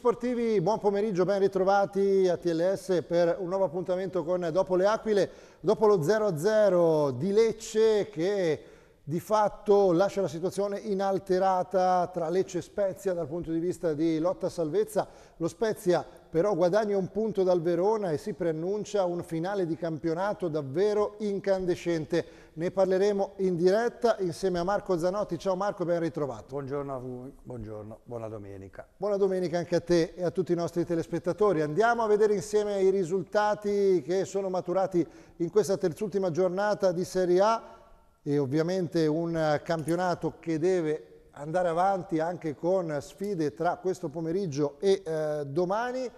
sportivi, buon pomeriggio, ben ritrovati a TLS per un nuovo appuntamento con Dopo le Aquile, dopo lo 0-0 di Lecce che di fatto lascia la situazione inalterata tra Lecce e Spezia dal punto di vista di lotta a salvezza. Lo Spezia però guadagna un punto dal Verona e si preannuncia un finale di campionato davvero incandescente. Ne parleremo in diretta insieme a Marco Zanotti. Ciao Marco, ben ritrovato. Buongiorno a voi, buongiorno, buona domenica. Buona domenica anche a te e a tutti i nostri telespettatori. Andiamo a vedere insieme i risultati che sono maturati in questa terzultima giornata di Serie A e ovviamente un campionato che deve andare avanti anche con sfide tra questo pomeriggio e eh, domani.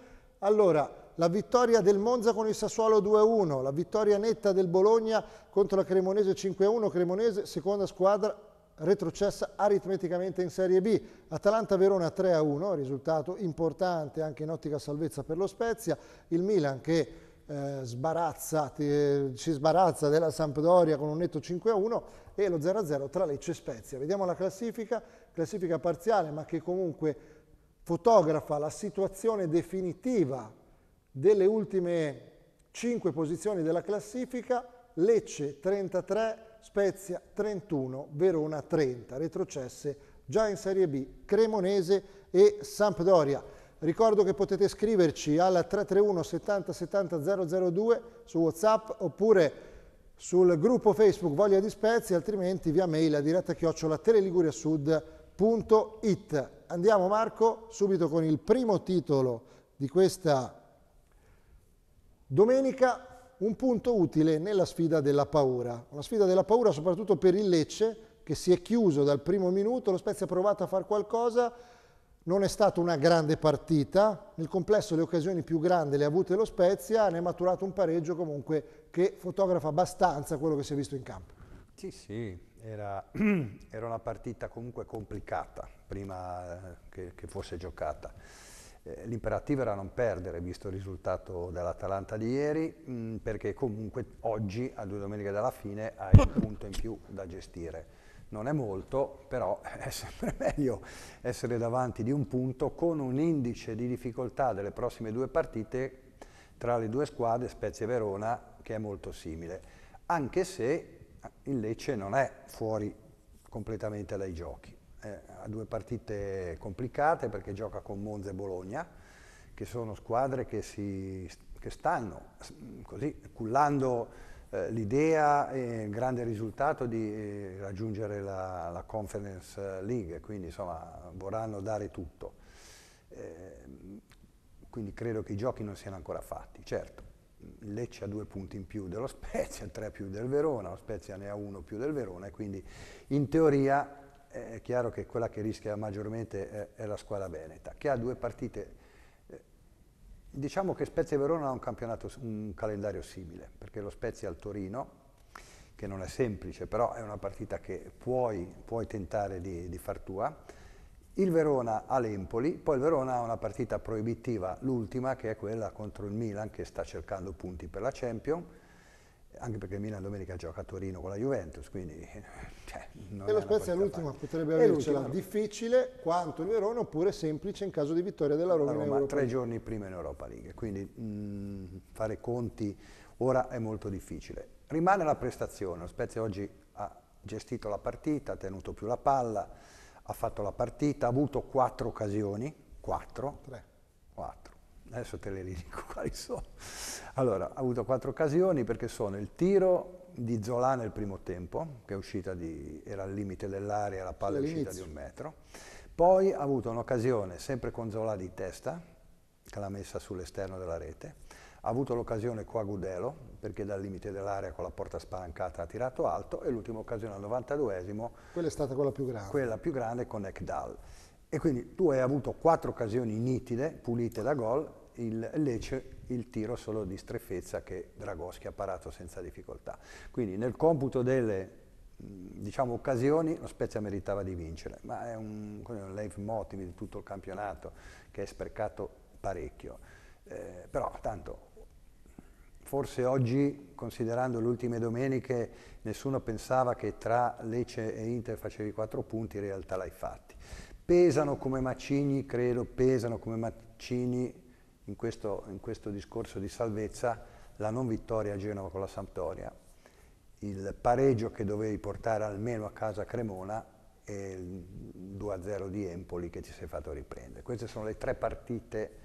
Allora, la vittoria del Monza con il Sassuolo 2-1, la vittoria netta del Bologna contro la Cremonese 5-1, Cremonese seconda squadra retrocessa aritmeticamente in Serie B, Atalanta-Verona 3-1, risultato importante anche in ottica salvezza per lo Spezia, il Milan che eh, sbarazza, eh, ci sbarazza della Sampdoria con un netto 5-1 e lo 0-0 tra Lecce e Spezia. Vediamo la classifica, classifica parziale ma che comunque fotografa la situazione definitiva delle ultime 5 posizioni della classifica, Lecce 33, Spezia 31, Verona 30, retrocesse già in Serie B Cremonese e Sampdoria. Ricordo che potete scriverci al 331 70 70 002 su Whatsapp oppure sul gruppo Facebook Voglia di Spezia, altrimenti via mail a diretta chiocciola teleliguriasud.it. Andiamo Marco subito con il primo titolo di questa domenica, un punto utile nella sfida della paura. Una sfida della paura soprattutto per il Lecce che si è chiuso dal primo minuto, lo Spezia ha provato a fare qualcosa, non è stata una grande partita, nel complesso le occasioni più grandi le ha avute lo Spezia, ne è maturato un pareggio comunque che fotografa abbastanza quello che si è visto in campo. Sì, sì, era, era una partita comunque complicata prima eh, che, che fosse giocata. Eh, L'imperativo era non perdere, visto il risultato dell'Atalanta di ieri, mm, perché comunque oggi, a due domeniche dalla fine, hai un punto in più da gestire non è molto, però è sempre meglio essere davanti di un punto con un indice di difficoltà delle prossime due partite tra le due squadre, Spezia e Verona, che è molto simile, anche se il Lecce non è fuori completamente dai giochi. Eh, ha due partite complicate perché gioca con Monza e Bologna, che sono squadre che, si, che stanno così cullando eh, l'idea e il grande risultato di eh, raggiungere la, la, Conference League, quindi insomma vorranno dare tutto. Eh, quindi credo che i giochi non siano ancora fatti, certo. Lecce ha due punti in più dello Spezia, tre più del Verona, lo Spezia ne ha uno più del Verona e quindi in teoria è chiaro che quella che rischia maggiormente è, è la squadra Veneta, che ha due partite Diciamo che Spezia e Verona ha un, un calendario simile, perché lo Spezia al Torino, che non è semplice, però è una partita che puoi, puoi tentare di, di far tua, il Verona ha l'Empoli, poi il Verona ha una partita proibitiva, l'ultima che è quella contro il Milan che sta cercando punti per la Champions, anche perché Milan domenica gioca a Torino con la Juventus, quindi... Eh, cioè, e lo Spezia è l'ultima, potrebbe avercela difficile quanto il Verona oppure semplice in caso di vittoria della Roma, Roma in Europa tre giorni prima in Europa League, quindi mh, mm, fare conti ora è molto difficile. Rimane la prestazione, lo Spezia oggi ha gestito la partita, ha tenuto più la palla, ha fatto la partita, ha avuto quattro occasioni, quattro, tre adesso te le dico quali sono. Allora, ha avuto quattro occasioni perché sono il tiro di Zola nel primo tempo, che è uscita di, era al limite dell'area, la palla è uscita di un metro. Poi ha avuto un'occasione, sempre con Zola di testa, che l'ha messa sull'esterno della rete. Ha avuto l'occasione qua Gudelo, perché dal limite dell'area con la porta spalancata ha tirato alto. E l'ultima occasione al 92esimo. Quella è stata quella più grande. Quella più grande con Ekdal. E quindi tu hai avuto quattro occasioni nitide, pulite da gol, il Lecce il tiro solo di strefezza che Dragoschi ha parato senza difficoltà. Quindi nel computo delle diciamo, occasioni lo Spezia meritava di vincere, ma è un, un leitmotiv di tutto il campionato che è sprecato parecchio. Eh, però tanto forse oggi, considerando le ultime domeniche, nessuno pensava che tra Lecce e Inter facevi 4 punti, in realtà l'hai fatti. Pesano come macigni, credo, pesano come macigni in questo, in questo discorso di salvezza la non vittoria a Genova con la Sampdoria, il pareggio che dovevi portare almeno a casa Cremona e il 2-0 di Empoli che ti sei fatto riprendere. Queste sono le tre partite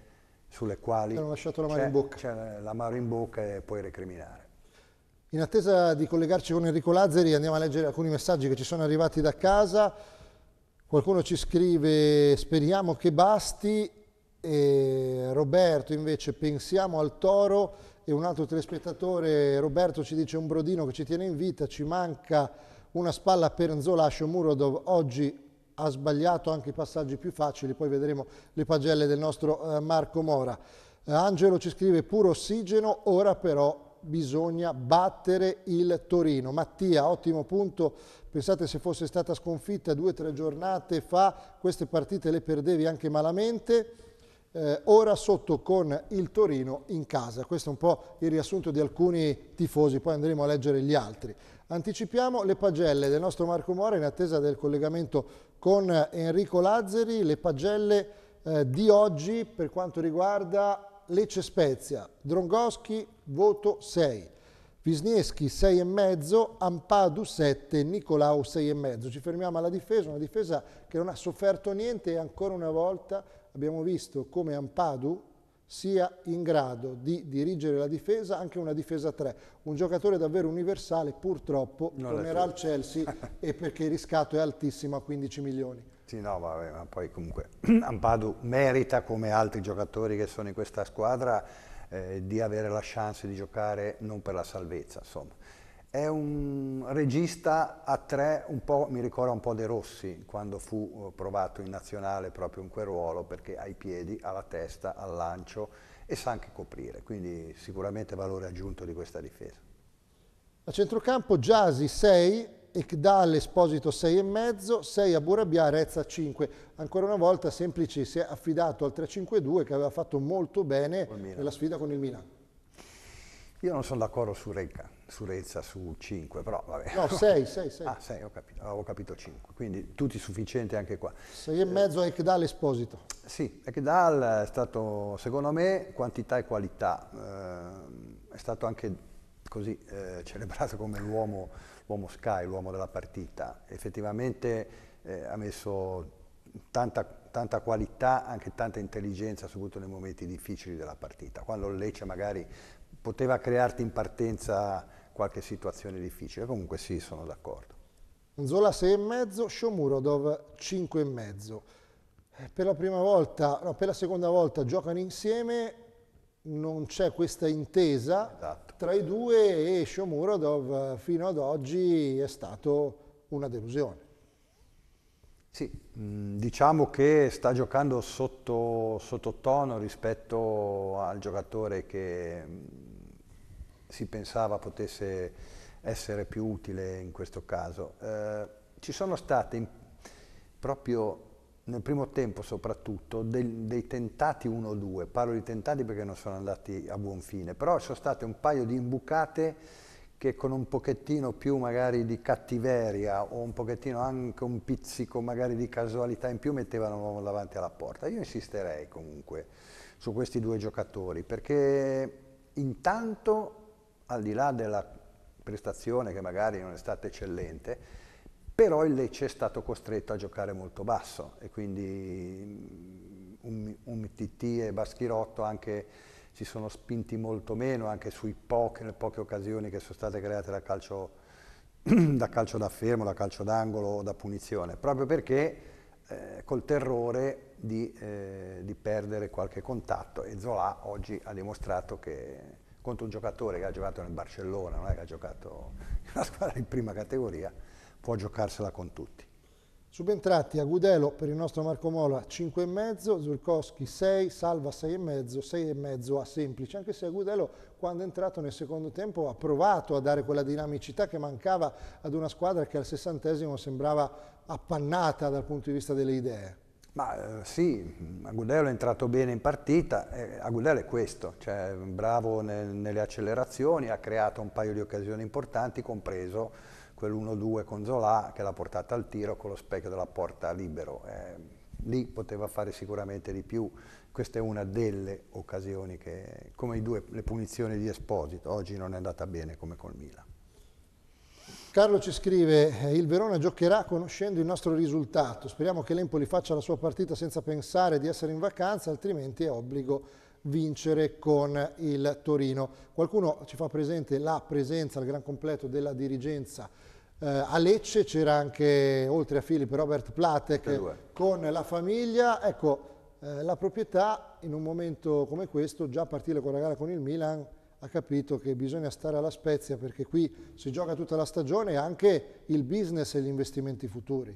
sulle quali hanno lasciato la mano in bocca. C'è la mano in bocca e puoi recriminare. In attesa di collegarci con Enrico Lazzari andiamo a leggere alcuni messaggi che ci sono arrivati da casa. Qualcuno ci scrive speriamo che basti e Roberto invece pensiamo al toro e un altro telespettatore Roberto ci dice un brodino che ci tiene in vita, ci manca una spalla per Nzolascio Murodov, oggi ha sbagliato anche i passaggi più facili, poi vedremo le pagelle del nostro eh, Marco Mora. Eh, Angelo ci scrive puro ossigeno, ora però bisogna battere il Torino. Mattia, ottimo punto, pensate se fosse stata sconfitta due o tre giornate fa, queste partite le perdevi anche malamente eh, ora sotto con il Torino in casa. Questo è un po' il riassunto di alcuni tifosi, poi andremo a leggere gli altri. Anticipiamo le pagelle del nostro Marco Mora in attesa del collegamento con Enrico Lazzari, le pagelle eh, di oggi per quanto riguarda Lecce Spezia, Drongoschi voto 6. Wisniewski 6,5, Ampadu 7, Nicolau 6,5. Ci fermiamo alla difesa, una difesa che non ha sofferto niente e ancora una volta abbiamo visto come Ampadu sia in grado di dirigere la difesa, anche una difesa 3. Un giocatore davvero universale, purtroppo, non tornerà al Chelsea e perché il riscatto è altissimo a 15 milioni. Sì, no, vabbè, ma poi comunque Ampadu merita, come altri giocatori che sono in questa squadra, eh, di avere la chance di giocare non per la salvezza, insomma. È un regista a tre, un po', mi ricorda un po' De Rossi, quando fu eh, provato in nazionale proprio in quel ruolo, perché ha i piedi, ha la testa, ha il lancio e sa anche coprire, quindi sicuramente valore aggiunto di questa difesa. A centrocampo Giasi 6, Ekdal Esposito 6,5, 6 a Burabia, Rezza 5. Ancora una volta Semplici si è affidato al 3-5-2 che aveva fatto molto bene nella sfida con il Milan. Io non sono d'accordo su Recca su Rezza su 5, però vabbè. No, 6, 6, 6. Ah, 6, ho capito, avevo capito 5, quindi tutti sufficienti anche qua. 6 e eh, mezzo eh, Ekdal Esposito. Sì, Ekdal è stato, secondo me, quantità e qualità, eh, è stato anche così eh, celebrato come l'uomo, l'uomo sky, l'uomo della partita. Effettivamente eh, ha messo tanta, tanta qualità, anche tanta intelligenza, soprattutto nei momenti difficili della partita, quando il Lecce magari poteva crearti in partenza qualche situazione difficile, comunque sì, sono d'accordo. Zola 6 e 6,5, Shomurodov mezzo. Eh, per la prima volta, no, per la seconda volta giocano insieme, non c'è questa intesa esatto. tra i due e Shomurodov eh, fino ad oggi è stato una delusione. Sì, mm, diciamo che sta giocando sotto, sottotono rispetto al giocatore che si pensava potesse essere più utile in questo caso. Eh, ci sono state in, proprio nel primo tempo soprattutto del, dei tentati 1-2, parlo di tentati perché non sono andati a buon fine, però sono state un paio di imbucate che con un pochettino più magari di cattiveria o un pochettino anche un pizzico magari di casualità in più mettevano l'uomo davanti alla porta. Io insisterei comunque su questi due giocatori perché intanto al di là della prestazione che magari non è stata eccellente, però il Lecce è stato costretto a giocare molto basso e quindi um, mm, Umtiti e Baschirotto anche si sono spinti molto meno anche sui poche, le poche occasioni che sono state create da calcio da, calcio da fermo, da calcio d'angolo o da punizione, proprio perché eh, col terrore di, eh, di, perdere qualche contatto e Zola oggi ha dimostrato che contro un giocatore che ha giocato nel Barcellona, non è che ha giocato in una squadra in prima categoria, può giocarsela con tutti. Subentrati a Gudelo per il nostro Marco Mola 5,5, Zurkowski 6, Salva 6,5, 6,5 a Semplice, anche se a Gudelo quando è entrato nel secondo tempo ha provato a dare quella dinamicità che mancava ad una squadra che al sessantesimo sembrava appannata dal punto di vista delle idee. Ma eh, sì, Agudelo è entrato bene in partita, eh, Agudelo è questo, cioè bravo nelle accelerazioni, ha creato un paio di occasioni importanti, compreso quell'1-2 con Zola che l'ha portata al tiro con lo specchio della porta libero. Eh, lì poteva fare sicuramente di più, questa è una delle occasioni che, come due, le punizioni di Esposito, oggi non è andata bene come col Milan. Carlo ci scrive, eh, il Verona giocherà conoscendo il nostro risultato, speriamo che l'Empoli faccia la sua partita senza pensare di essere in vacanza, altrimenti è obbligo vincere con il Torino. Qualcuno ci fa presente la presenza al gran completo della dirigenza eh, a Lecce, c'era anche oltre a Filippo Robert Platek con la famiglia, ecco eh, la proprietà in un momento come questo già partire con la gara con il Milan ha capito che bisogna stare alla spezia perché qui si gioca tutta la stagione e anche il business e gli investimenti futuri.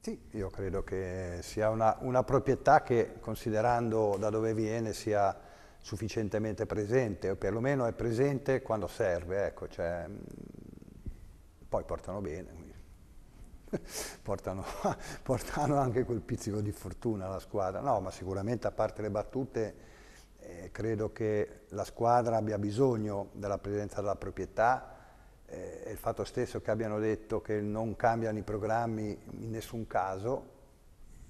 Sì, io credo che sia una, una proprietà che considerando da dove viene sia sufficientemente presente o perlomeno è presente quando serve, ecco, cioè, poi portano bene, portano, portano anche quel pizzico di fortuna alla squadra, no ma sicuramente a parte le battute eh, credo che la squadra abbia bisogno della presenza della proprietà eh, e il fatto stesso che abbiano detto che non cambiano i programmi in nessun caso,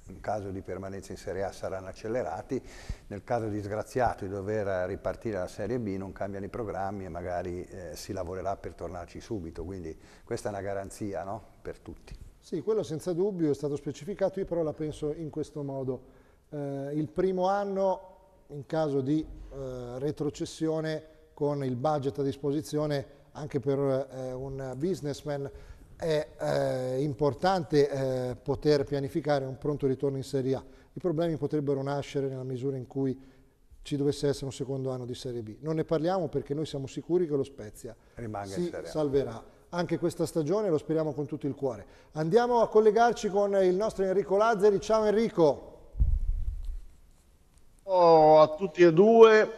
in caso di permanenza in Serie A saranno accelerati, nel caso disgraziato di dover ripartire dalla Serie B non cambiano i programmi e magari eh, si lavorerà per tornarci subito, quindi questa è una garanzia no? per tutti. Sì, quello senza dubbio è stato specificato, io però la penso in questo modo. Eh, il primo anno in caso di eh, retrocessione con il budget a disposizione anche per eh, un businessman è eh, importante eh, poter pianificare un pronto ritorno in Serie A. I problemi potrebbero nascere nella misura in cui ci dovesse essere un secondo anno di Serie B. Non ne parliamo perché noi siamo sicuri che lo Spezia Rimanga si salverà anche questa stagione, lo speriamo con tutto il cuore. Andiamo a collegarci con il nostro Enrico Lazzari. Ciao Enrico! a tutti e due.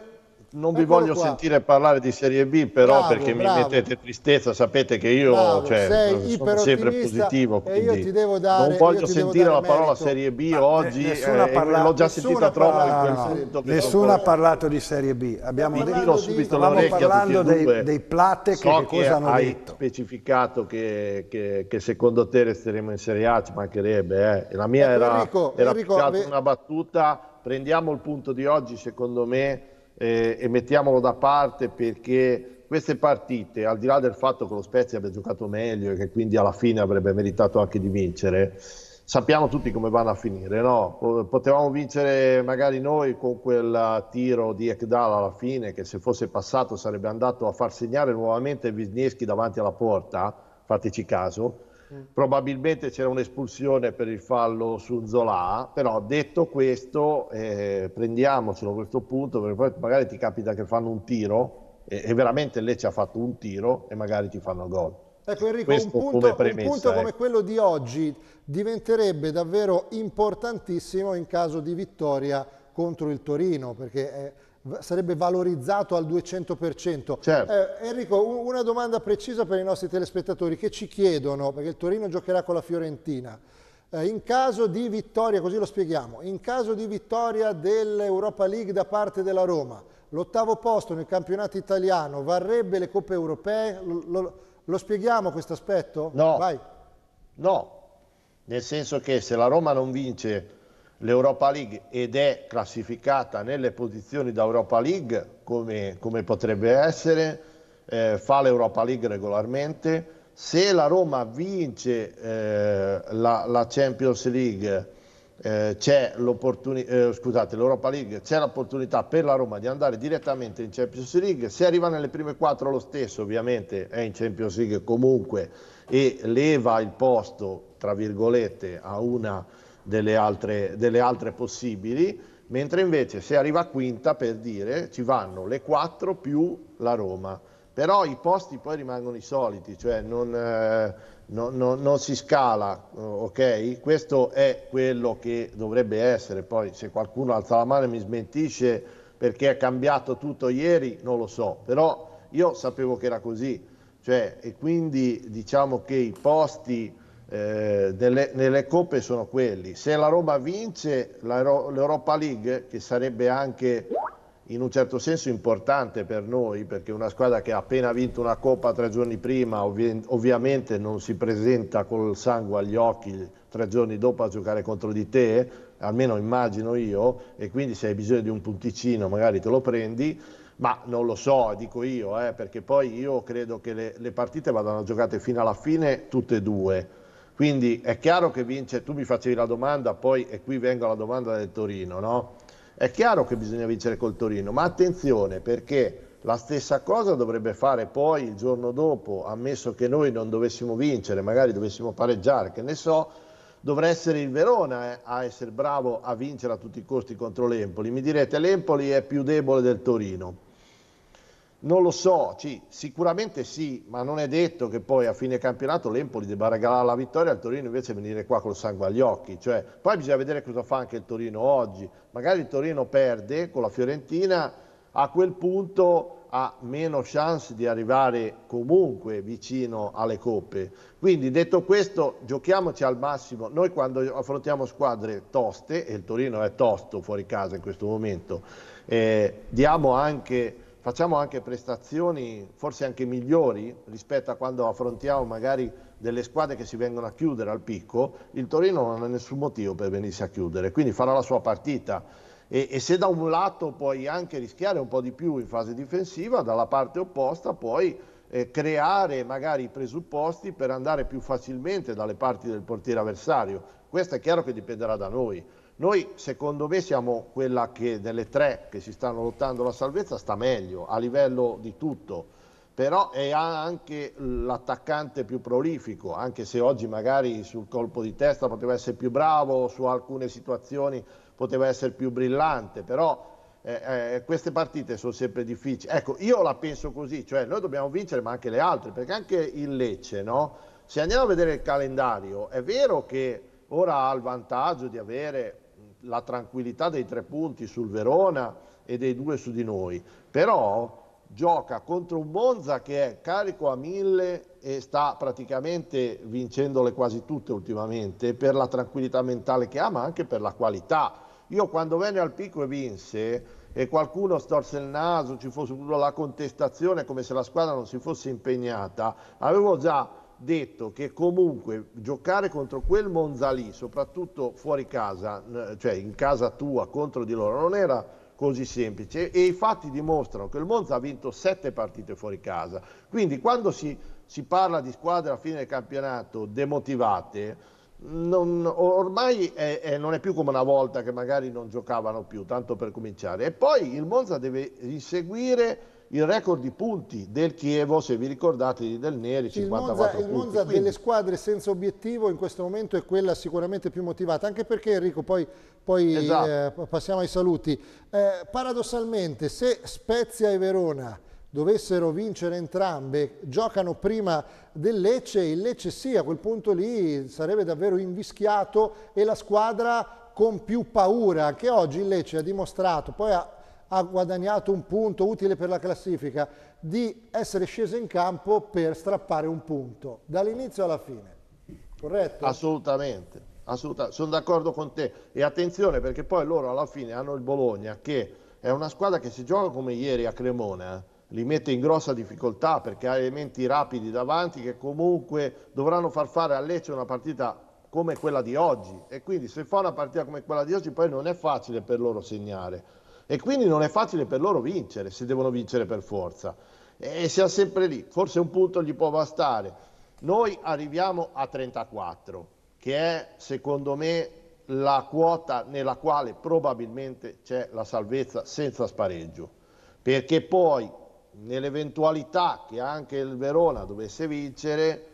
Non vi voglio qua. sentire parlare di Serie B, però bravo, perché bravo. mi mettete tristezza, sapete che io bravo, cioè, sono sempre positivo. Quindi dare, non voglio sentire la merito. parola Serie B Ma oggi, eh, parla- l'ho già sentita troppo. No, no, nessuno ha parlato di Serie B. Abbiamo detto, subito stavamo parlando dei, dei plate so che, che, cosa hanno hai detto. specificato che, che, che, secondo te resteremo in Serie A, ci mancherebbe. Eh. La mia ecco, era, una battuta prendiamo il punto di oggi secondo me eh, e mettiamolo da parte perché queste partite, al di là del fatto che lo Spezia abbia giocato meglio e che quindi alla fine avrebbe meritato anche di vincere, sappiamo tutti come vanno a finire, no? Potevamo vincere magari noi con quel tiro di Ekdal alla fine che se fosse passato sarebbe andato a far segnare nuovamente Wisniewski davanti alla porta, fateci caso, probabilmente c'era un'espulsione per il fallo su Zola, però detto questo eh, prendiamocelo a questo punto perché poi magari ti capita che fanno un tiro e, e veramente lei ci ha fatto un tiro e magari ti fanno gol. Ecco Enrico, questo un punto come, premessa, eh. un punto come quello di oggi diventerebbe davvero importantissimo in caso di vittoria contro il Torino, perché eh, sarebbe valorizzato al 200%. Certo. Eh, Enrico, un, una domanda precisa per i nostri telespettatori che ci chiedono, perché il Torino giocherà con la Fiorentina, eh, in caso di vittoria, così lo spieghiamo, in caso di vittoria dell'Europa League da parte della Roma, l'ottavo posto nel campionato italiano varrebbe le coppe europee? Lo, lo, lo spieghiamo questo aspetto? No. Vai. No, nel senso che se la Roma non vince l'Europa League ed è classificata nelle posizioni da Europa League come, come potrebbe essere, eh, fa l'Europa League regolarmente. Se la Roma vince eh, la, la, Champions League, eh, c'è eh, scusate, l'Europa League, c'è l'opportunità per la Roma di andare direttamente in Champions League. Se arriva nelle prime quattro lo stesso, ovviamente è in Champions League comunque e leva il posto, tra virgolette, a una delle altre, delle altre possibili, mentre invece se arriva quinta per dire ci vanno le quattro più la Roma. Però i posti poi rimangono i soliti, cioè non, eh, no, no, non si scala, eh, ok? Questo è quello che dovrebbe essere, poi se qualcuno alza la mano e mi smentisce perché è cambiato tutto ieri, non lo so, però io sapevo che era così, cioè, e quindi diciamo che i posti eh, delle, delle, coppe sono quelli. Se la Roma vince l'Europa League, che sarebbe anche in un certo senso importante per noi, perché una squadra che ha appena vinto una coppa tre giorni prima ovvi ovviamente non si presenta col sangue agli occhi tre giorni dopo a giocare contro di te, almeno immagino io, e quindi se hai bisogno di un punticino magari te lo prendi, ma non lo so, dico io, eh, perché poi io credo che le, le partite vadano giocate fino alla fine tutte e due quindi è chiaro che vince, tu mi facevi la domanda, poi e qui vengo alla domanda del Torino, no? È chiaro che bisogna vincere col Torino, ma attenzione perché la stessa cosa dovrebbe fare poi il giorno dopo, ammesso che noi non dovessimo vincere, magari dovessimo pareggiare, che ne so, dovrà essere il Verona eh, a essere bravo a vincere a tutti i costi contro l'Empoli. Mi direte l'Empoli è più debole del Torino. Non lo so, sì, sicuramente sì, ma non è detto che poi a fine campionato l'Empoli debba regalare la vittoria al Torino invece venire qua col sangue agli occhi. Cioè, poi bisogna vedere cosa fa anche il Torino oggi. Magari il Torino perde con la Fiorentina, a quel punto ha meno chance di arrivare comunque vicino alle coppe. Quindi detto questo, giochiamoci al massimo. Noi quando affrontiamo squadre toste, e il Torino è tosto fuori casa in questo momento, eh, diamo anche facciamo anche prestazioni forse anche migliori rispetto a quando affrontiamo magari delle squadre che si vengono a chiudere al picco, il Torino non ha nessun motivo per venirsi a chiudere, quindi farà la sua partita. E, e se da un lato puoi anche rischiare un po' di più in fase difensiva, dalla parte opposta puoi eh, creare magari i presupposti per andare più facilmente dalle parti del portiere avversario. Questo è chiaro che dipenderà da noi noi secondo me siamo quella che delle tre che si stanno lottando la salvezza sta meglio a livello di tutto, però è anche l'attaccante più prolifico, anche se oggi magari sul colpo di testa poteva essere più bravo, su alcune situazioni poteva essere più brillante, però eh, eh, queste partite sono sempre difficili. Ecco, io la penso così, cioè noi dobbiamo vincere ma anche le altre, perché anche il Lecce, no? se andiamo a vedere il calendario, è vero che ora ha il vantaggio di avere la tranquillità dei tre punti sul Verona e dei due su di noi, però gioca contro un Monza che è carico a mille e sta praticamente vincendole quasi tutte ultimamente per la tranquillità mentale che ha ma anche per la qualità. Io quando venne al picco e vinse e qualcuno storse il naso, ci fosse la contestazione come se la squadra non si fosse impegnata, avevo già detto che comunque giocare contro quel Monza lì, soprattutto fuori casa, cioè in casa tua contro di loro, non era così semplice e i fatti dimostrano che il Monza ha vinto sette partite fuori casa. Quindi quando si, si parla di squadre a fine del campionato demotivate, non, ormai è, è, non è più come una volta che magari non giocavano più, tanto per cominciare. E poi il Monza deve inseguire il record di punti del Chievo, se vi ricordate, Del Neri, 54 il Monza, punti. Il Monza Quindi... delle squadre senza obiettivo in questo momento è quella sicuramente più motivata, anche perché Enrico, poi, poi esatto. eh, passiamo ai saluti. Eh, paradossalmente, se Spezia e Verona dovessero vincere entrambe, giocano prima del Lecce, il Lecce sì, a quel punto lì sarebbe davvero invischiato e la squadra con più paura, anche oggi il Lecce ha dimostrato, poi ha ha guadagnato un punto utile per la classifica, di essere sceso in campo per strappare un punto, dall'inizio alla fine, corretto? Assolutamente, assolutamente. sono d'accordo con te. E attenzione perché poi loro alla fine hanno il Bologna che è una squadra che si gioca come ieri a Cremona, eh. li mette in grossa difficoltà perché ha elementi rapidi davanti che comunque dovranno far fare a Lecce una partita come quella di oggi e quindi se fa una partita come quella di oggi poi non è facile per loro segnare e quindi non è facile per loro vincere se devono vincere per forza e siamo sempre lì, forse un punto gli può bastare. Noi arriviamo a 34, che è secondo me la quota nella quale probabilmente c'è la salvezza senza spareggio, perché poi nell'eventualità che anche il Verona dovesse vincere,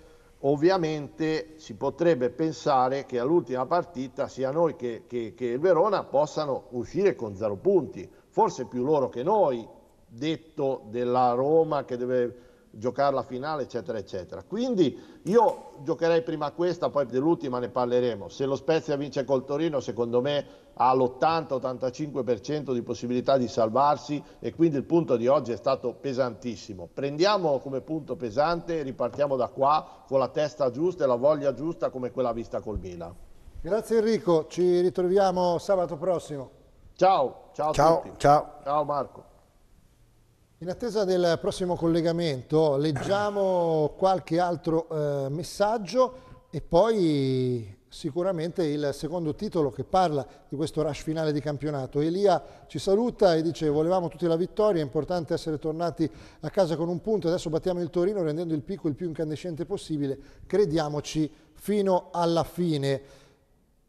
ovviamente si potrebbe pensare che all'ultima partita sia noi che, che, che, il Verona possano uscire con zero punti, forse più loro che noi, detto della Roma che deve giocare la finale eccetera eccetera quindi io giocherei prima questa poi dell'ultima ne parleremo se lo Spezia vince col Torino secondo me ha l'80-85% di possibilità di salvarsi e quindi il punto di oggi è stato pesantissimo. Prendiamo come punto pesante e ripartiamo da qua con la testa giusta e la voglia giusta come quella vista col Milan. Grazie Enrico, ci ritroviamo sabato prossimo. Ciao, ciao, ciao, ciao. ciao Marco. In attesa del prossimo collegamento leggiamo qualche altro eh, messaggio e poi sicuramente il secondo titolo che parla di questo rush finale di campionato. Elia ci saluta e dice volevamo tutti la vittoria, è importante essere tornati a casa con un punto, adesso battiamo il Torino rendendo il picco il più incandescente possibile, crediamoci fino alla fine.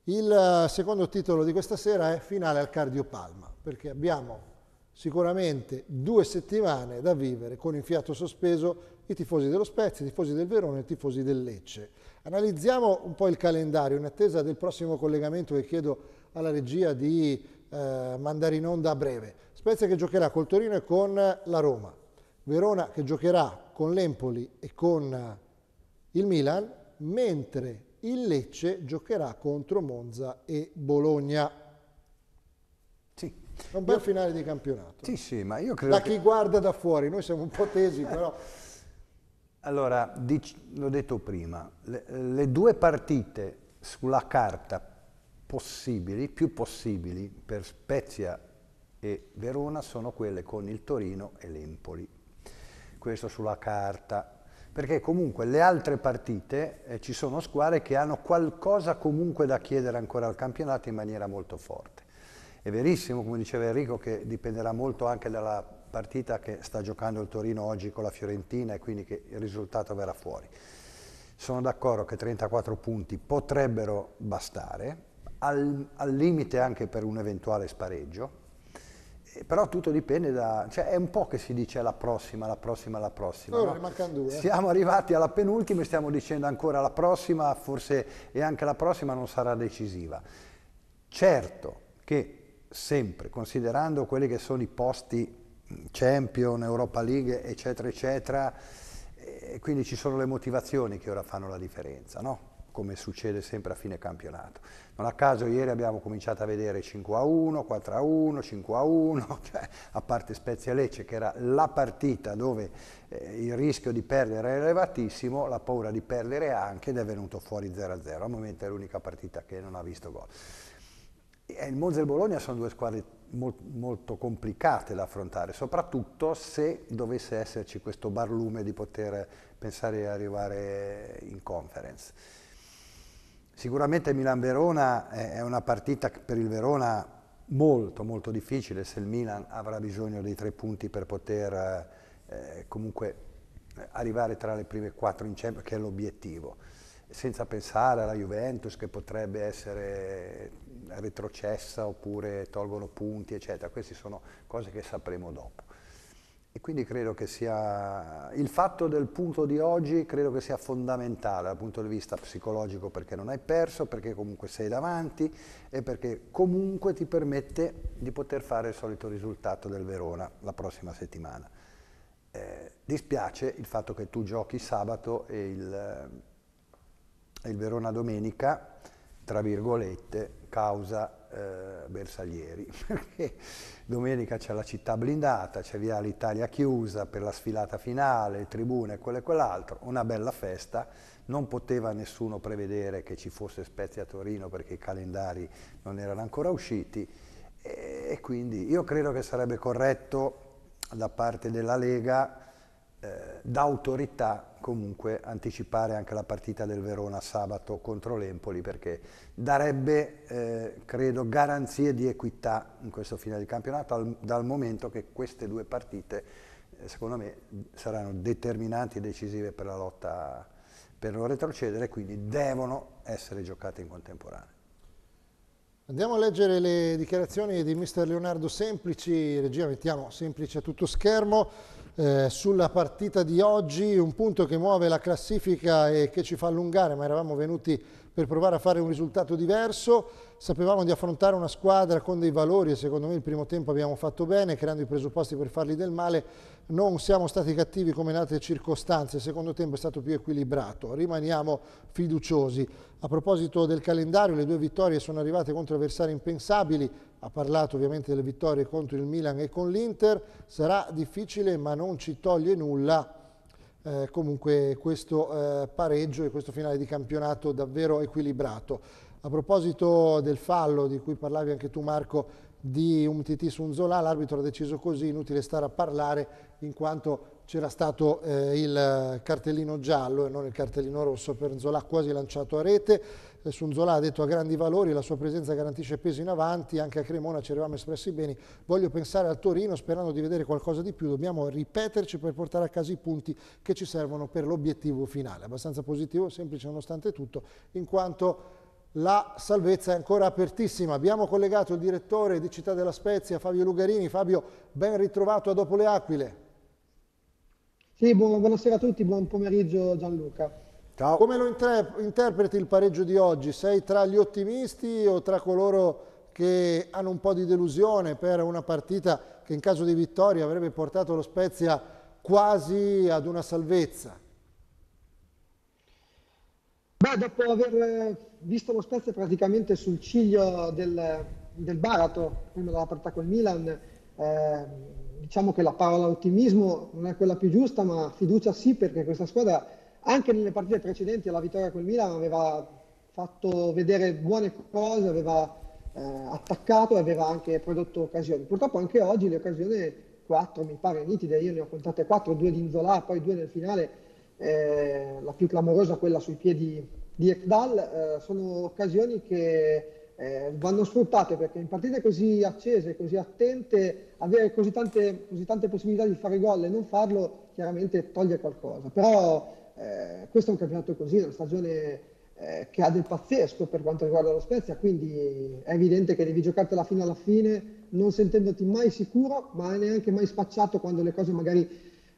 Il eh, secondo titolo di questa sera è finale al cardiopalma, perché abbiamo sicuramente due settimane da vivere con il fiato sospeso i tifosi dello Spezia, i tifosi del Verona e i tifosi del Lecce. Analizziamo un po' il calendario in attesa del prossimo collegamento che chiedo alla regia di eh, mandare in onda a breve. Spezia che giocherà col Torino e con la Roma. Verona che giocherà con l'Empoli e con eh, il Milan, mentre il Lecce giocherà contro Monza e Bologna. Sì. È un bel io... finale di campionato. Sì, sì, ma io credo Da chi guarda da fuori, noi siamo un po' tesi, però Allora, l'ho detto prima, le, le, due partite sulla carta possibili, più possibili per Spezia e Verona sono quelle con il Torino e l'Empoli. Questo sulla carta, perché comunque le altre partite eh, ci sono squadre che hanno qualcosa comunque da chiedere ancora al campionato in maniera molto forte. È verissimo, come diceva Enrico, che dipenderà molto anche dalla partita che sta giocando il Torino oggi con la Fiorentina e quindi che il risultato verrà fuori. Sono d'accordo che 34 punti potrebbero bastare, al, al limite anche per un eventuale spareggio, eh, però tutto dipende da... Cioè è un po' che si dice la prossima, la prossima, la prossima. Ora no? mancano due. Eh. Siamo arrivati alla penultima e stiamo dicendo ancora la prossima, forse e anche la prossima non sarà decisiva. Certo che sempre, considerando quelli che sono i posti Champion, Europa League, eccetera, eccetera. E quindi ci sono le motivazioni che ora fanno la differenza, no? come succede sempre a fine campionato. Non a caso ieri abbiamo cominciato a vedere 5 a 1, 4 a 1, 5 a 1, cioè, a parte Spezia Lecce che era la partita dove eh, il rischio di perdere era elevatissimo, la paura di perdere anche ed è venuto fuori 0 a 0, al momento è l'unica partita che non ha visto gol. E il Monza e il Bologna sono due squadre molt, molto complicate da affrontare, soprattutto se dovesse esserci questo barlume di poter pensare di arrivare in conference. Sicuramente Milan-Verona è una partita per il Verona molto molto difficile se il Milan avrà bisogno dei tre punti per poter eh, comunque arrivare tra le prime quattro in Champions, che è l'obiettivo senza pensare alla Juventus che potrebbe essere retrocessa oppure tolgono punti, eccetera. Queste sono cose che sapremo dopo. E quindi credo che sia il fatto del punto di oggi credo che sia fondamentale dal punto di vista psicologico perché non hai perso, perché comunque sei davanti e perché comunque ti permette di poter fare il solito risultato del Verona la prossima settimana. Eh, dispiace il fatto che tu giochi sabato e il il Verona Domenica, tra virgolette, causa eh, Bersaglieri, perché domenica c'è la città blindata, c'è via l'Italia chiusa per la sfilata finale, tribune, quello e quell'altro, una bella festa, non poteva nessuno prevedere che ci fosse Spezia Torino perché i calendari non erano ancora usciti e quindi io credo che sarebbe corretto da parte della Lega eh, da autorità comunque anticipare anche la partita del Verona sabato contro l'Empoli perché darebbe, eh, credo, garanzie di equità in questo finale di campionato al, dal momento che queste due partite, eh, secondo me, saranno determinanti e decisive per la lotta per non retrocedere, quindi devono essere giocate in contemporanea. Andiamo a leggere le dichiarazioni di mister Leonardo Semplici, regia mettiamo Semplici a tutto schermo, eh, sulla partita di oggi, un punto che muove la classifica e che ci fa allungare, ma eravamo venuti per provare a fare un risultato diverso, sapevamo di affrontare una squadra con dei valori e secondo me il primo tempo abbiamo fatto bene, creando i presupposti per fargli del male, non siamo stati cattivi come in altre circostanze, il secondo tempo è stato più equilibrato, rimaniamo fiduciosi. A proposito del calendario, le due vittorie sono arrivate contro avversari impensabili, ha parlato ovviamente delle vittorie contro il Milan e con l'Inter, sarà difficile ma non ci toglie nulla eh, comunque questo eh, pareggio e questo finale di campionato davvero equilibrato. A proposito del fallo di cui parlavi anche tu Marco di su un Zola, l'arbitro ha deciso così, inutile stare a parlare in quanto c'era stato eh, il eh, cartellino giallo e non il cartellino rosso per Zola quasi lanciato a rete. Zola ha detto a grandi valori, la sua presenza garantisce peso in avanti, anche a Cremona ci eravamo espressi bene, voglio pensare al Torino sperando di vedere qualcosa di più, dobbiamo ripeterci per portare a casa i punti che ci servono per l'obiettivo finale, abbastanza positivo, semplice nonostante tutto, in quanto la salvezza è ancora apertissima. Abbiamo collegato il direttore di Città della Spezia, Fabio Lugarini. Fabio, ben ritrovato a Dopo le Aquile. Sì, buonasera a tutti, buon pomeriggio Gianluca. Ciao. Come lo interpreti il pareggio di oggi? Sei tra gli ottimisti o tra coloro che hanno un po' di delusione per una partita che in caso di vittoria avrebbe portato lo Spezia quasi ad una salvezza? Beh, dopo aver eh, visto lo Spezia praticamente sul ciglio del, del barato, prima della partita col Milan, eh, diciamo che la parola ottimismo non è quella più giusta, ma fiducia sì, perché questa squadra anche nelle partite precedenti alla vittoria col Milan aveva fatto vedere buone cose, aveva eh, attaccato e aveva anche prodotto occasioni. Purtroppo anche oggi le occasioni 4 mi pare nitide, io ne ho contate 4, 2 di Inzola, poi 2 nel finale, eh, la più clamorosa quella sui piedi di Ekdal, eh, sono occasioni che eh, vanno sfruttate perché in partite così accese, così attente, avere così tante, così tante possibilità di fare gol e non farlo chiaramente toglie qualcosa. Però eh, questo è un campionato così, è una stagione eh, che ha del pazzesco per quanto riguarda lo Spezia, quindi è evidente che devi giocartela fino alla fine, non sentendoti mai sicuro, ma neanche mai spacciato quando le cose magari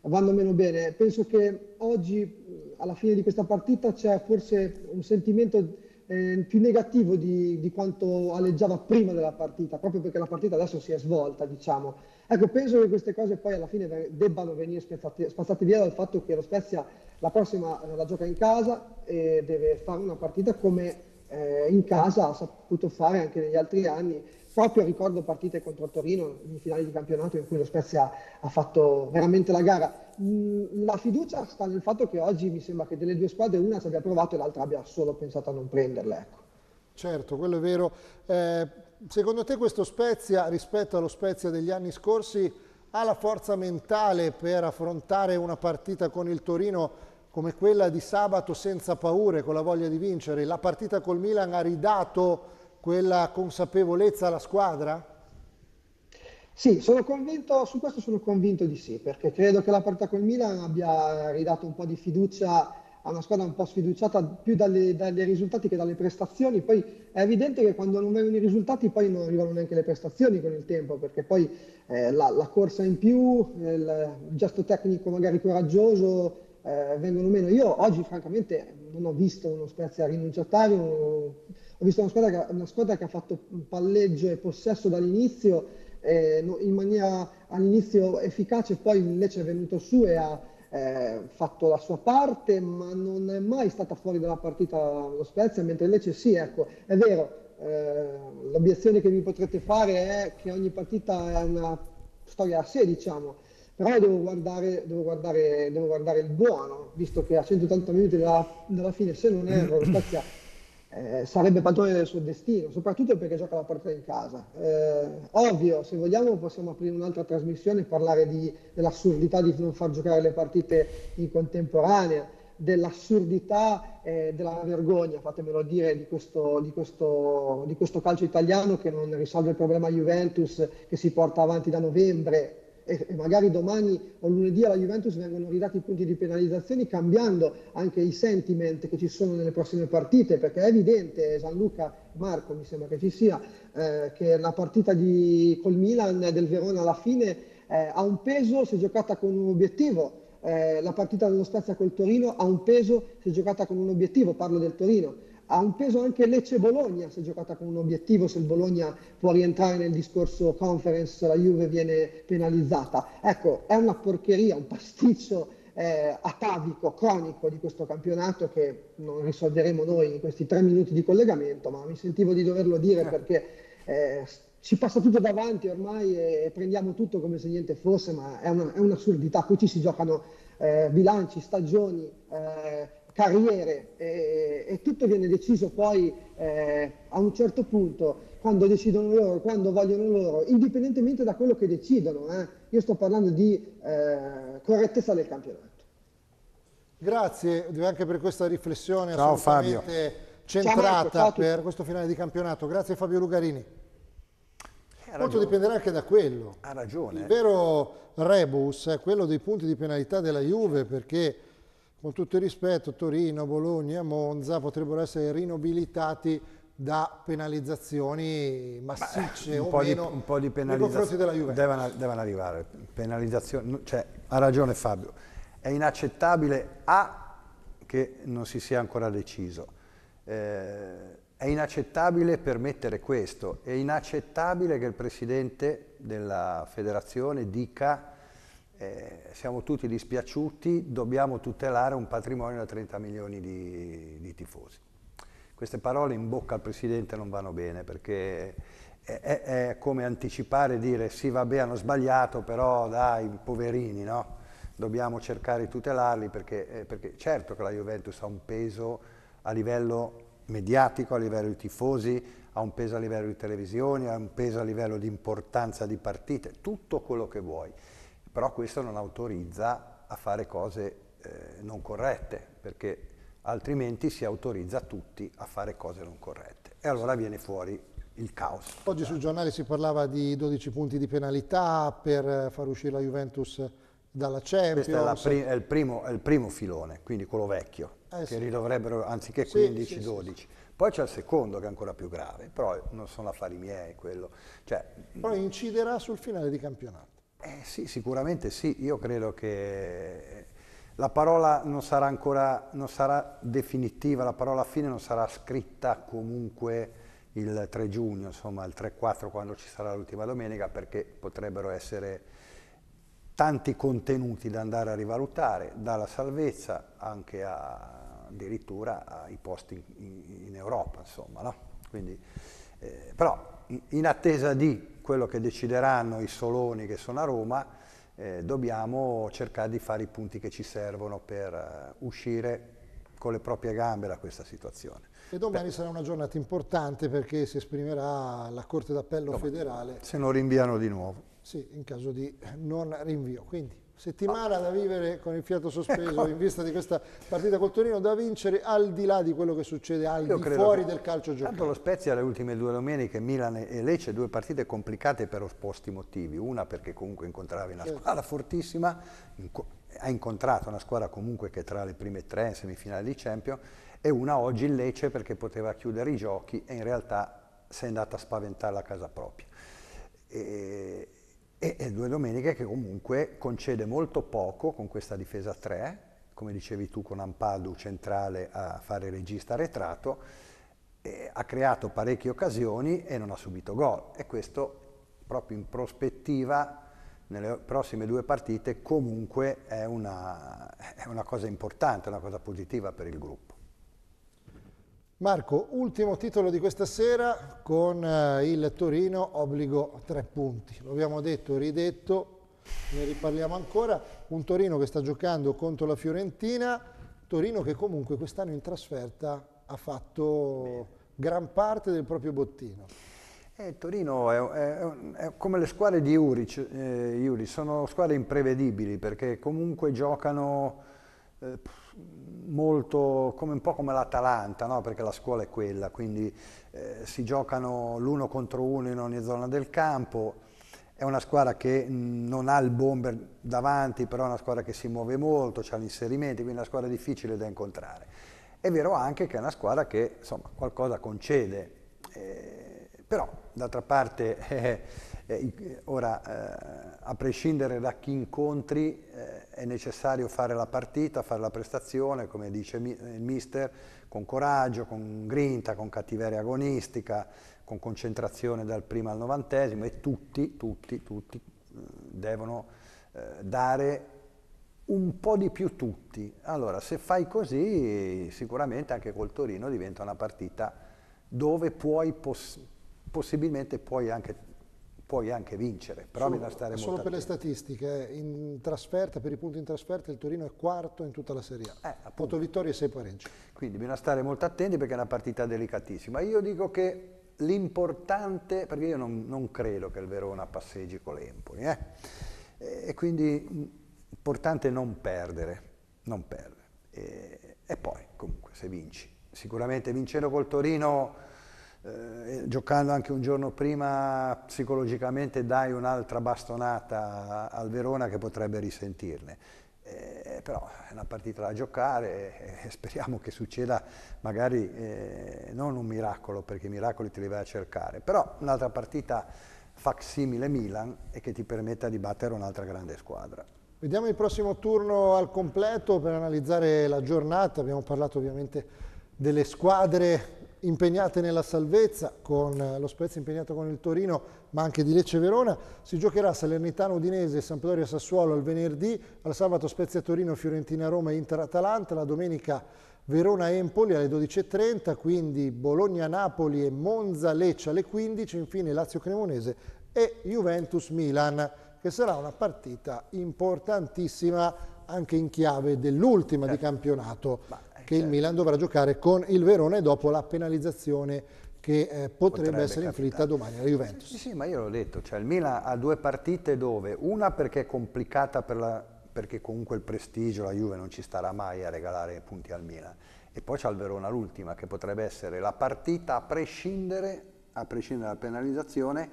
vanno meno bene. Penso che oggi, alla fine di questa partita, c'è forse un sentimento eh, più negativo di, di, quanto alleggiava prima della partita, proprio perché la partita adesso si è svolta, diciamo. Ecco, penso che queste cose poi alla fine debbano venire spezzate, spazzate via dal fatto che lo Spezia la prossima eh, la gioca in casa e deve fare una partita come eh, in casa ha saputo fare anche negli altri anni. Proprio ricordo partite contro Torino in finale di campionato in cui lo Spezia ha fatto veramente la gara. Mm, la fiducia sta nel fatto che oggi mi sembra che delle due squadre una si abbia provato e l'altra abbia solo pensato a non prenderle. Ecco. Certo, quello è vero. Eh, secondo te questo Spezia rispetto allo Spezia degli anni scorsi ha la forza mentale per affrontare una partita con il Torino come quella di sabato senza paure, con la voglia di vincere, la partita col Milan ha ridato quella consapevolezza alla squadra? Sì, sono convinto, su questo sono convinto di sì, perché credo che la partita col Milan abbia ridato un po' di fiducia a una squadra un po' sfiduciata più dalle, dagli risultati che dalle prestazioni. Poi è evidente che quando non vengono i risultati poi non arrivano neanche le prestazioni con il tempo, perché poi eh, la, la, corsa in più, eh, il gesto tecnico magari coraggioso, eh, vengono meno. Io oggi francamente non ho visto uno Spezia rinunciatario, ho visto una squadra, che, una squadra che ha fatto palleggio e possesso dall'inizio eh, in maniera all'inizio efficace, poi invece è venuto su e ha eh, fatto la sua parte, ma non è mai stata fuori dalla partita lo Spezia, mentre invece sì, ecco, è vero, eh, l'obiezione che mi potrete fare è che ogni partita è una storia a sé, diciamo, però devo guardare, devo, guardare, devo guardare, il buono, visto che a 180 minuti dalla, dalla fine, se non erro, lo Spezia eh, sarebbe padrone del suo destino, soprattutto perché gioca la partita in casa. Eh, ovvio, se vogliamo possiamo aprire un'altra trasmissione e parlare di, dell'assurdità di non far giocare le partite in contemporanea, dell'assurdità e eh, della vergogna, fatemelo dire, di questo, di, questo, di questo calcio italiano che non risolve il problema Juventus che si porta avanti da novembre e, magari domani o lunedì alla Juventus vengono ridati i punti di penalizzazione cambiando anche i sentiment che ci sono nelle prossime partite perché è evidente Gianluca Marco mi sembra che ci sia eh, che la partita di, col Milan del Verona alla fine eh, ha un peso se giocata con un obiettivo eh, la partita dello Spezia col Torino ha un peso se giocata con un obiettivo parlo del Torino ha un peso anche Lecce-Bologna se giocata con un obiettivo, se il Bologna può rientrare nel discorso conference, la Juve viene penalizzata. Ecco, è una porcheria, un pasticcio eh, atavico, cronico di questo campionato che non risolveremo noi in questi tre minuti di collegamento, ma mi sentivo di doverlo dire eh. perché eh, ci passa tutto davanti ormai e, prendiamo tutto come se niente fosse, ma è, una, è un'assurdità, qui ci si giocano eh, bilanci, stagioni. Eh, carriere e, e, tutto viene deciso poi eh, a un certo punto quando decidono loro, quando vogliono loro, indipendentemente da quello che decidono. Eh. Io sto parlando di eh, correttezza del campionato. Grazie anche per questa riflessione Ciao, assolutamente Fabio. centrata Ciao, Marco, per questo finale di campionato. Grazie Fabio Lugarini. Eh, Molto dipenderà anche da quello. Ha ragione. Il vero rebus è quello dei punti di penalità della Juve perché con tutto il rispetto, Torino, Bologna, Monza potrebbero essere rinabilitati da penalizzazioni massicce Beh, un, po di, un po' di penalizzazioni Devono, devono arrivare, penalizzazioni, cioè, ha ragione Fabio, è inaccettabile A che non si sia ancora deciso, eh, è inaccettabile permettere questo, è inaccettabile che il presidente della federazione dica eh, siamo tutti dispiaciuti, dobbiamo tutelare un patrimonio da 30 milioni di, di tifosi. Queste parole in bocca al Presidente non vanno bene perché è, è, è, come anticipare e dire sì vabbè hanno sbagliato però dai poverini no? dobbiamo cercare di tutelarli perché, eh, perché, certo che la Juventus ha un peso a livello mediatico, a livello di tifosi, ha un peso a livello di televisioni, ha un peso a livello di importanza di partite, tutto quello che vuoi però questo non autorizza a fare cose eh, non corrette, perché altrimenti si autorizza tutti a fare cose non corrette. E allora viene fuori il caos. Oggi sul giornale si parlava di 12 punti di penalità per far uscire la Juventus dalla Champions. Questo è, è, è, il primo, filone, quindi quello vecchio, eh, che ridovrebbero anziché 15, sì, sì, 12. Sì, Poi c'è il secondo che è ancora più grave, però non sono affari miei quello. Cioè, però inciderà sul finale di campionato. Eh sì, sicuramente sì, io credo che la parola non sarà ancora, non sarà definitiva, la parola fine non sarà scritta comunque il 3 giugno, insomma il 3-4 quando ci sarà l'ultima domenica, perché potrebbero essere tanti contenuti da andare a rivalutare, dalla salvezza anche a, addirittura ai posti in, in Europa, insomma, no? Quindi, eh, però in attesa di quello che decideranno i soloni che sono a Roma, eh, dobbiamo cercare di fare i punti che ci servono per uh, uscire con le proprie gambe da questa situazione. E domani Beh. sarà una giornata importante perché si esprimerà la Corte d'Appello federale. Se non rinviano di nuovo. Sì, in caso di non rinvio. Quindi settimana ah. da vivere con il fiato sospeso ecco. in vista di questa partita col Torino da vincere al di là di quello che succede al Io di fuori che... del calcio giocato. Tanto lo Spezia le ultime due domeniche, Milan e Lecce, due partite complicate per opposti motivi, una perché comunque incontrava una certo. squadra fortissima, inco ha incontrato una squadra comunque che è tra le prime tre in semifinale di Champions e una oggi in Lecce perché poteva chiudere i giochi e in realtà si è andata a spaventare la casa propria. E e, e due domeniche che comunque concede molto poco con questa difesa 3, come dicevi tu con Ampadu centrale a fare regista retrato, eh, ha creato parecchie occasioni e non ha subito gol e questo proprio in prospettiva nelle prossime due partite comunque è una, è una cosa importante, una cosa positiva per il gruppo. Marco, ultimo titolo di questa sera con eh, il Torino, obbligo tre punti. Lo abbiamo detto, ridetto, ne riparliamo ancora. Un Torino che sta giocando contro la Fiorentina, Torino che comunque quest'anno in trasferta ha fatto gran parte del proprio bottino. Eh, Torino è, è, è, come le squadre di Uric, eh, sono squadre imprevedibili perché comunque giocano eh, molto, come un po' come l'Atalanta, no? perché la scuola è quella, quindi eh, si giocano l'uno contro uno in ogni zona del campo, è una squadra che mm, non ha il bomber davanti, però è una squadra che si muove molto, ha gli inserimenti, quindi è una squadra difficile da incontrare. È vero anche che è una squadra che insomma, qualcosa concede, eh, però d'altra parte eh, eh, ora, eh, a prescindere da chi incontri, eh, è necessario fare la partita, fare la prestazione, come dice mi il mister, con coraggio, con grinta, con cattiveria agonistica, con concentrazione dal primo al novantesimo e tutti, tutti, tutti eh, devono eh, dare un po' di più tutti. Allora, se fai così, sicuramente anche col Torino diventa una partita dove puoi poss possibilmente puoi anche puoi anche vincere, però solo, bisogna stare solo molto Solo per le statistiche, in trasferta, per i punti in trasferta, il Torino è quarto in tutta la Serie A. Eh, 8 vittorie e sei pareggi. Quindi bisogna stare molto attenti perché è una partita delicatissima. Io dico che l'importante, perché io non, non, credo che il Verona passeggi con l'Empoli, eh? e quindi importante non perdere, non perdere. E, e poi comunque se vinci, sicuramente vincendo col Torino eh, giocando anche un giorno prima psicologicamente dai un'altra bastonata al Verona che potrebbe risentirne. Eh, però è una partita da giocare e speriamo che succeda magari eh, non un miracolo perché i miracoli te li vai a cercare, però un'altra partita facsimile Milan e che ti permetta di battere un'altra grande squadra. Vediamo il prossimo turno al completo per analizzare la giornata, abbiamo parlato ovviamente delle squadre impegnate nella salvezza, con lo Spezia impegnato con il Torino, ma anche di Lecce Verona. Si giocherà Salernitano Udinese e Sampdoria Sassuolo al venerdì, al sabato Spezia Torino, Fiorentina Roma e Inter Atalanta, la domenica Verona Empoli alle 12.30, quindi Bologna Napoli e Monza Lecce alle 15, infine Lazio Cremonese e Juventus Milan, che sarà una partita importantissima anche in chiave dell'ultima eh. di certo. campionato. Ma che certo. il Milan dovrà giocare con il Verona dopo la penalizzazione che eh, potrebbe, potrebbe, essere capitare. inflitta domani alla Juventus. Sì, sì ma io l'ho detto, cioè il Milan ha due partite dove una perché è complicata per la, perché comunque il prestigio la Juve non ci starà mai a regalare punti al Milan e poi c'è il Verona l'ultima che potrebbe essere la partita a prescindere, a prescindere dalla penalizzazione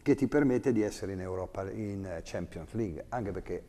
che ti permette di essere in Europa, in Champions League, anche perché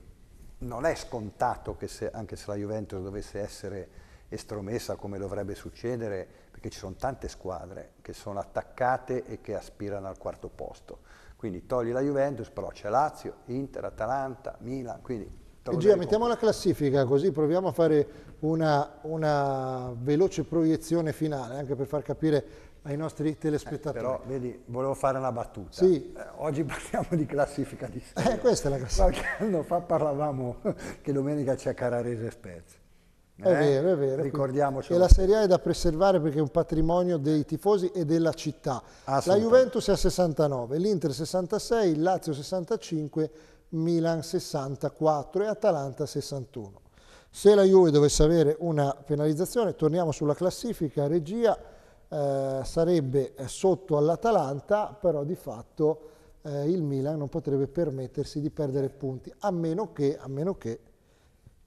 non è scontato che se, anche se la Juventus dovesse essere estromessa come dovrebbe succedere, perché ci sono tante squadre che sono attaccate e che aspirano al quarto posto. Quindi togli la Juventus, però c'è Lazio, Inter, Atalanta, Milan, quindi... Gia, mettiamo la classifica così proviamo a fare una, una, veloce proiezione finale, anche per far capire ai nostri eh, telespettatori. Eh, però, vedi, volevo fare una battuta. Sì. Eh, oggi parliamo di classifica di eh, serie. Eh, questa è la classifica. Qualche anno fa parlavamo che domenica c'è Cararese e Spezia. È eh? vero, è vero. Ricordiamoci. E la Serie A è da preservare perché è un patrimonio dei tifosi e della città. La Juventus è a 69, l'Inter 66, il Lazio 65, Milan 64 e Atalanta 61. Se la Juve dovesse avere una penalizzazione, torniamo sulla classifica, regia eh, sarebbe sotto all'Atalanta, però di fatto eh, il Milan non potrebbe permettersi di perdere punti, a meno che, a meno che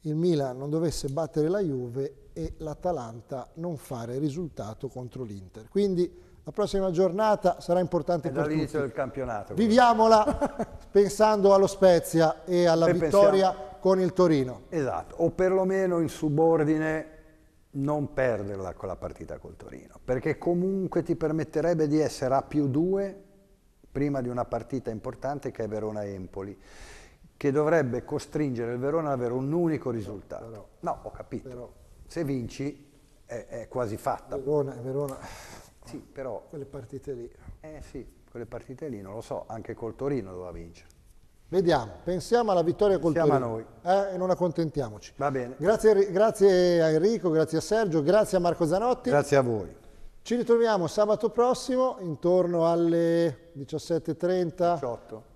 il Milan non dovesse battere la Juve e l'Atalanta non fare risultato contro l'Inter. Quindi la prossima giornata sarà importante è per tutti. del campionato. Viviamola pensando allo Spezia e alla e vittoria pensiamo... con il Torino. Esatto, o perlomeno in subordine non perderla con la partita col Torino, perché comunque ti permetterebbe di essere a più due prima di una partita importante che è Verona-Empoli che dovrebbe costringere il Verona ad avere un unico risultato. Però, no, ho capito. Però, Se vinci è, è, quasi fatta. Verona, Verona. Sì, però... Quelle partite lì. Eh sì, quelle partite lì, non lo so, anche col Torino doveva vincere. Vediamo, pensiamo alla vittoria col Siamo Torino. noi. Eh, e non accontentiamoci. Va bene. Grazie, grazie, a Enrico, grazie a Sergio, grazie a Marco Zanotti. Grazie a voi. Ci ritroviamo sabato prossimo intorno alle 17.30. 18.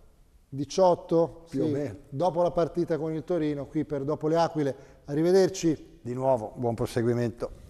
18 più sì, o meno. Dopo la partita con il Torino, qui per Dopo le Aquile. Arrivederci. Di nuovo, buon proseguimento.